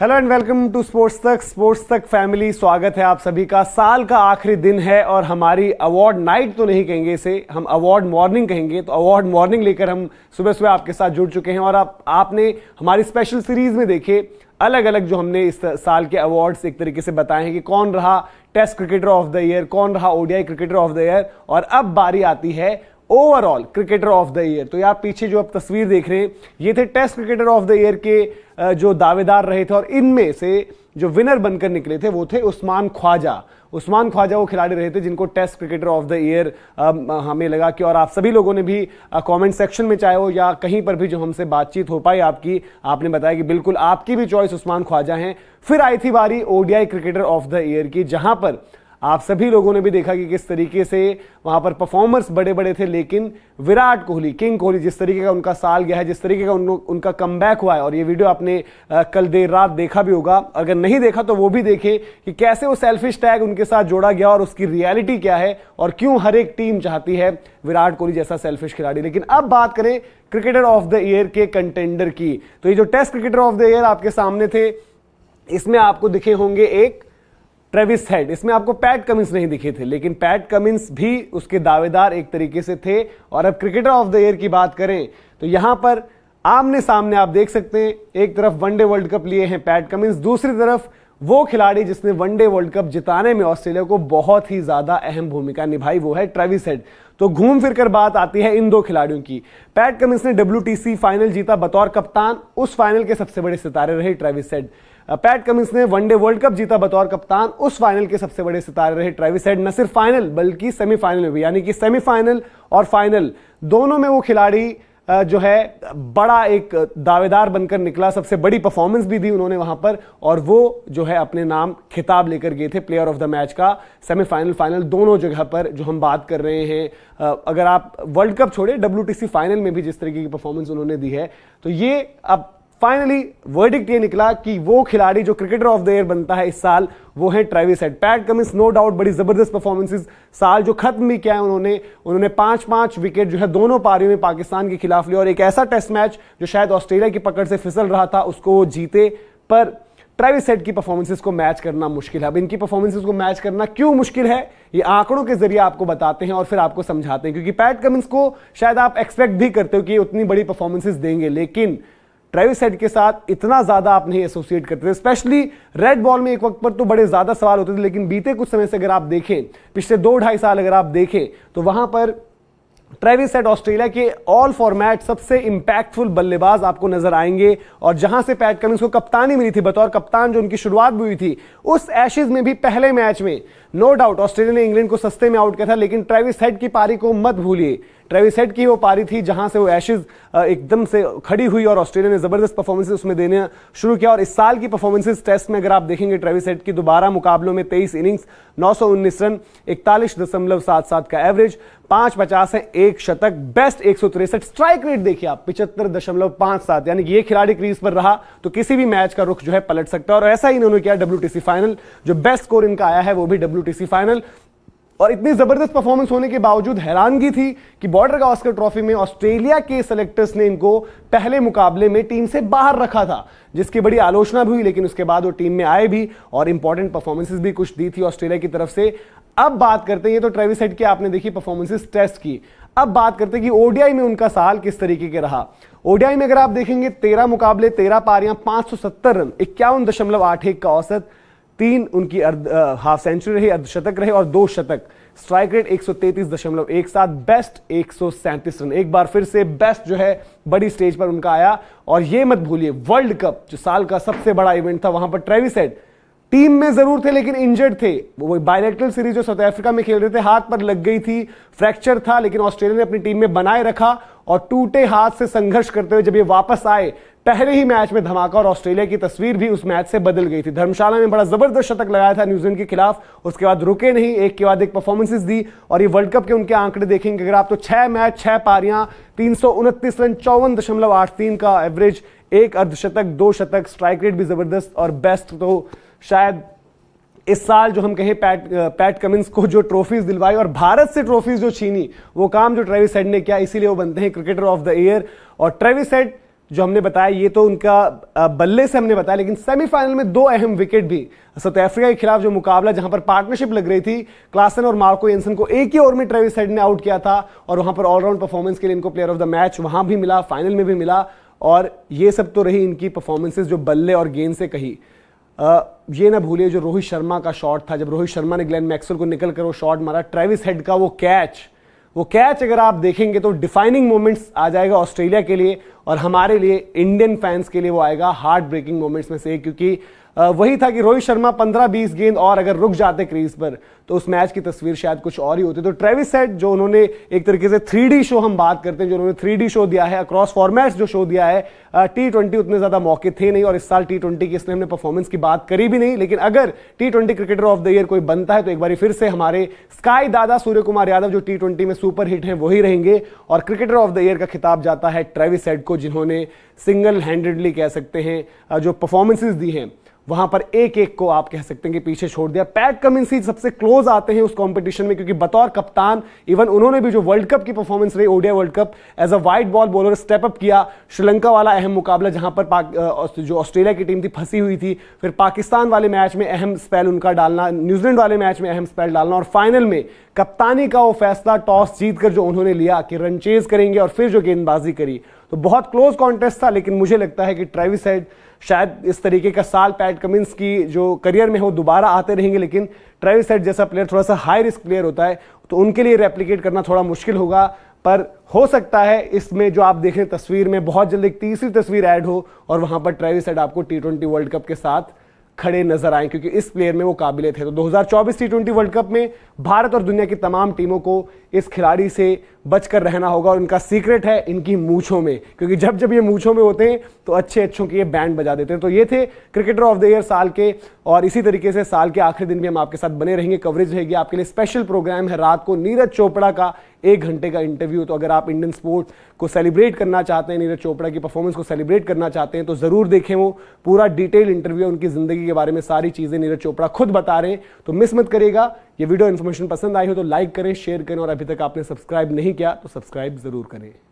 hello and welcome to sports तक sports तक family स्वागत है आप सभी का साल का आखिरी दिन है और हमारी अवार्ड नाइट तो नहीं कहेंगे इसे हम अवार्ड मॉर्निंग कहेंगे तो अवार्ड मॉर्निंग लेकर हम सुबह सुबह आपके साथ जुड़ चुके हैं और आप आपने हमारी स्पेशल सीरीज में देखे अलग अलग जो हमने इस साल के अवार्ड्स एक तरीके से बताए हैं कि कौन रहा test cricketer of the year कौन रहा ODI cricketer of the year और अब बारी आती है overall cricketer of the year तो यहाँ पीछे जो आप तस्वीर देख रहे हैं ये थे test cricketer of the year के जो दावेदार रहे थे और इनमें से जो विनर बनकर निकले थे वो थे उस्मान ख्वाजा उस्मान ख्वाजा वो खिलाड़ी रहे थे जिनको test cricketer of the year हमें लगा कि और आप सभी लोगों ने भी कमेंट सेक्शन में चाहे हो या कहीं पर भी जो हमसे बातचीत हो पाई आपकी आपने बताया कि बिल्कुल आपकी भी चॉइस उस्मान ख्वाजा हैं फिर आई थी बारी ODI cricketer of the year की जहां पर आप सभी लोगों ने भी देखा कि किस तरीके से वहां पर परफॉर्मर्स बड़े बड़े थे लेकिन विराट कोहली किंग कोहली जिस तरीके का उनका साल गया है जिस तरीके का उनका कम हुआ है और ये वीडियो आपने कल देर रात देखा भी होगा अगर नहीं देखा तो वो भी देखे कि कैसे वो सेल्फिश टैग उनके साथ जोड़ा गया और उसकी रियलिटी क्या है और क्यों हर एक टीम चाहती है विराट कोहली जैसा सेल्फिश खिलाड़ी लेकिन अब बात करें क्रिकेटर ऑफ द ईयर के कंटेंडर की तो ये जो test cricketer of the year आपके सामने थे इसमें आपको दिखे होंगे एक ट्रेविस हेड इसमें आपको पैट कमिंस नहीं दिखे थे लेकिन पैट कमिंस भी उसके दावेदार एक तरीके से थे और अब क्रिकेटर ऑफ द ईयर की बात करें तो यहां पर आमने सामने आप देख सकते हैं एक तरफ वनडे वर्ल्ड कप लिए हैं पैट कमिंस दूसरी तरफ वो खिलाड़ी जिसने वनडे वर्ल्ड कप जिताने में ऑस्ट्रेलिया को बहुत ही ज्यादा अहम भूमिका निभाई वो है ट्रेविस हेड तो घूम फिर कर बात आती है इन दो खिलाड़ियों की पैट कमिंस ने डब्ल्यू फाइनल जीता बतौर कप्तान उस फाइनल के सबसे बड़े सितारे रहे ट्रेविस हेड पैट कमिंस ने वनडे वर्ल्ड कप जीता बतौर कप्तान उस फाइनल के सबसे बड़े सितारे रहे ट्रेविस हेड न सिर्फ फाइनल बल्कि सेमीफाइनल में भी यानी कि सेमीफाइनल और फाइनल दोनों में वो खिलाड़ी जो है बड़ा एक दावेदार बनकर निकला सबसे बड़ी परफॉर्मेंस भी दी उन्होंने वहां पर और वो जो है अपने नाम खिताब लेकर गए थे प्लेयर ऑफ द मैच का सेमीफाइनल फाइनल दोनों जगह पर जो हम बात कर रहे हैं अगर आप वर्ल्ड कप छोड़े डब्ल्यू फाइनल में भी जिस तरीके की परफॉर्मेंस उन्होंने दी है तो ये अब फाइनली वर्डिक्ट ये निकला कि वो खिलाड़ी जो क्रिकेटर ऑफ द ईयर बनता है इस साल वो है Travis Head Pat Cummins no doubt बड़ी जबरदस्त परफॉर्मेंसेज साल जो खत्म भी किया है उन्होंने उन्होंने पांच पांच विकेट जो है दोनों पारियों में पाकिस्तान के खिलाफ लिया और एक ऐसा टेस्ट मैच जो शायद ऑस्ट्रेलिया की पकड़ से फिसल रहा था उसको वो जीते पर ट्रेविस हेड की परफॉर्मेंसेज को मैच करना मुश्किल है अब इनकी परफॉर्मेंसेज को मैच करना क्यों मुश्किल है ये आंकड़ों के जरिए आपको बताते हैं और फिर आपको समझाते हैं क्योंकि पैट कमिंस को शायद आप एक्सपेक्ट भी करते हो कि उतनी बड़ी परफॉर्मेंसेज देंगे लेकिन ट्रेविस हेड के साथ इतना ज्यादा आप नहीं एसोसिएट करते थे स्पेशली रेड बॉल में एक वक्त पर तो बड़े ज्यादा सवाल होते थे लेकिन बीते कुछ समय से अगर आप देखें पिछले दो ढाई साल अगर आप देखें तो वहां पर ट्रेविस हेड ऑस्ट्रेलिया के ऑल फॉर्मेट सबसे इंपैक्टफुल बल्लेबाज आपको नजर आएंगे और जहां से पैट कमिंग्स को कप्तानी मिली थी बतौर कप्तान जो उनकी शुरुआत भी हुई थी उस एशेज में भी पहले मैच में नो डाउट ऑस्ट्रेलिया ने इंग्लैंड को सस्ते में आउट किया था लेकिन ट्रेविस हेड की पारी को मत भूलिए हेड की वो पारी थी जहां से वो एशेज एकदम से खड़ी हुई और ऑस्ट्रेलिया ने जबरदस्त परफॉर्मेंसेज उसमें देने शुरू किया और इस साल की परफॉर्मेंसेज टेस्ट में अगर आप देखेंगे हेड की दोबारा मुकाबलों में तेईस इनिंग्स नौ रन इकतालीस दशमलव सात सात का एवरेज पांच पचास है एक शतक बेस्ट एक सौ तिरसठ स्ट्राइक रेट देखिए आप पिछहत्तर दशमलव पांच सात यानी ये खिलाड़ी क्रीज पर रहा तो किसी भी मैच का रुख जो है पलट सकता है और ऐसा ही इन्होंने किया डब्ल्यू फाइनल जो बेस्ट स्कोर इनका आया है वो भी डब्ल्यू फाइनल और इतनी ज़बरदस्त परफॉर्मेंस होने के बावजूद हैरानगी थी कि बॉर्डर गावस्कर ट्रॉफी में ऑस्ट्रेलिया के सेलेक्टर्स ने इनको पहले मुकाबले में टीम से बाहर रखा था जिसकी बड़ी आलोचना भी हुई लेकिन उसके बाद वो टीम में आए भी और इंपॉर्टेंट परफॉर्मेंसेस भी कुछ दी थी ऑस्ट्रेलिया की तरफ से अब बात करते हैं तो ट्रेविस हेड की आपने देखी परफॉर्मेंसेस टेस्ट की अब बात करते हैं कि ओडीआई में उनका साल किस तरीके के रहा ओडीआई में अगर आप देखेंगे तेरह मुकाबले तेरह पारियां पांच रन इक्यावन दशमलव आठ एक का औसत तीन उनकी अर्ध हाफ सेंचुरी रही अर्धशतक रहे और दो शतक स्ट्राइक रेट एक एक बेस्ट एक रन एक बार फिर से बेस्ट जो है बड़ी स्टेज पर उनका आया और ये मत भूलिए वर्ल्ड कप जो साल का सबसे बड़ा इवेंट था वहां पर हेड टीम में जरूर थे लेकिन इंजर्ड थे वो बायोलेक्ट्रल सीरीज जो साउथ अफ्रीका में खेल रहे थे हाथ पर लग गई थी फ्रैक्चर था लेकिन ऑस्ट्रेलिया ने अपनी टीम में बनाए रखा और टूटे हाथ से संघर्ष करते हुए जब ये वापस आए पहले ही मैच में धमाका और ऑस्ट्रेलिया की तस्वीर भी उस मैच से बदल गई थी धर्मशाला में बड़ा जबरदस्त शतक लगाया था न्यूजीलैंड के खिलाफ उसके बाद रुके नहीं एक के बाद एक परफॉर्मेंसेस दी और ये वर्ल्ड कप के उनके आंकड़े देखेंगे अगर आप तो छह मैच छह पारियां तीन रन चौवन दशमलव आठ तीन का एवरेज एक अर्धशतक दो शतक स्ट्राइक रेट भी जबरदस्त और बेस्ट तो शायद इस साल जो हम कहें पैट पैट कमिंस को जो ट्रॉफीज दिलवाई और भारत से ट्रॉफीज जो छीनी वो काम जो ट्रेविस हेड ने किया इसीलिए वो बनते हैं क्रिकेटर ऑफ द ईयर और ट्रेविस हेड जो हमने बताया ये तो उनका बल्ले से हमने बताया लेकिन सेमीफाइनल में दो अहम विकेट भी साउथ अफ्रीका तो के खिलाफ जो मुकाबला जहां पर पार्टनरशिप लग रही थी क्लासन और मार्को एंसन को एक ही ओवर में ट्रेविस हेड ने आउट किया था और वहां पर ऑलराउंड परफॉर्मेंस के लिए इनको प्लेयर ऑफ द मैच वहां भी मिला फाइनल में भी मिला और ये सब तो रही इनकी परफॉर्मेंसेज जो बल्ले और गेंद से कही ये ना भूलिए जो रोहित शर्मा का शॉट था जब रोहित शर्मा ने ग्लेन मैक्सवेल को निकल कर वो शॉट मारा ट्रेविस हेड का वो कैच वो कैच अगर आप देखेंगे तो डिफाइनिंग मोमेंट्स आ जाएगा ऑस्ट्रेलिया के लिए और हमारे लिए इंडियन फैंस के लिए वो आएगा हार्ट ब्रेकिंग मोमेंट्स में से क्योंकि वही था कि रोहित शर्मा 15-20 गेंद और अगर रुक जाते क्रीज पर तो उस मैच की तस्वीर शायद कुछ और ही होती तो ट्रेविस सेट जो उन्होंने एक तरीके से थ्री शो हम बात करते हैं जो उन्होंने थ्री शो दिया है अक्रॉस फॉर्मेट्स जो शो दिया है टी ट्वेंटी उतने ज्यादा मौके थे नहीं और इस साल टी ट्वेंटी की इसने हमने परफॉर्मेंस की बात करी भी नहीं लेकिन अगर T twenty cricketer of the year कोई बनता है तो एक बार फिर से हमारे स्काई दादा सूर्य कुमार यादव जो टी ट्वेंटी में सुपर हिट है वही रहेंगे और क्रिकेटर ऑफ द ईयर का खिताब जाता है ट्रेविस सेट को जिन्होंने सिंगल हैंडेडली कह सकते हैं जो परफॉर्मेंसेज दी हैं वहां पर एक एक को आप कह सकते हैं कि पीछे छोड़ दिया पैट ही सबसे क्लोज आते हैं उस कंपटीशन में क्योंकि बतौर कप्तान इवन उन्होंने भी जो वर्ल्ड कप की परफॉर्मेंस रही ODI world cup as a white ball bowler step up किया श्रीलंका वाला अहम मुकाबला जहां पर जो ऑस्ट्रेलिया की टीम थी फंसी हुई थी फिर पाकिस्तान वाले मैच में अहम स्पेल उनका डालना न्यूजीलैंड वाले मैच में अहम स्पेल डालना और फाइनल में कप्तानी का वो फैसला टॉस कर जो उन्होंने लिया कि रन चेज करेंगे और फिर जो गेंदबाजी करी तो बहुत क्लोज कॉन्टेस्ट था लेकिन मुझे लगता है कि ट्रेविस हेड शायद इस तरीके का साल पैट कमिंस की जो करियर में हो दोबारा आते रहेंगे लेकिन ट्रेविस सेट जैसा प्लेयर थोड़ा सा हाई रिस्क प्लेयर होता है तो उनके लिए रेप्लीकेट करना थोड़ा मुश्किल होगा पर हो सकता है इसमें जो आप देख रहे हैं तस्वीर में बहुत जल्द एक तीसरी तस्वीर ऐड हो और वहां पर ट्रेविस सेट आपको टी ट्वेंटी वर्ल्ड कप के साथ खड़े नजर आए क्योंकि इस प्लेयर में वो काबिलियत है तो 2024 टी ट्वेंटी वर्ल्ड कप में भारत और दुनिया की तमाम टीमों को इस खिलाड़ी से बचकर रहना होगा और इनका सीक्रेट है इनकी मूछों में क्योंकि जब जब ये मूछों में होते हैं तो अच्छे अच्छों की ये बैंड बजा देते हैं तो ये थे क्रिकेटर ऑफ द ईयर साल के और इसी तरीके से साल के आखिरी दिन भी हम आपके साथ बने रहेंगे कवरेज रहेगी आपके लिए स्पेशल प्रोग्राम है रात को नीरज चोपड़ा का एक घंटे का इंटरव्यू तो अगर आप इंडियन स्पोर्ट्स को सेलिब्रेट करना चाहते हैं नीरज चोपड़ा की परफॉर्मेंस को सेलिब्रेट करना चाहते हैं तो ज़रूर देखें वो पूरा डिटेल इंटरव्यू है उनकी ज़िंदगी के बारे में सारी चीज़ें नीरज चोपड़ा खुद बता रहे हैं तो मिस मत करेगा ये वीडियो इन्फॉर्मेशन पसंद आई हो तो लाइक करें शेयर करें और अभी तक आपने सब्सक्राइब नहीं किया तो सब्सक्राइब जरूर करें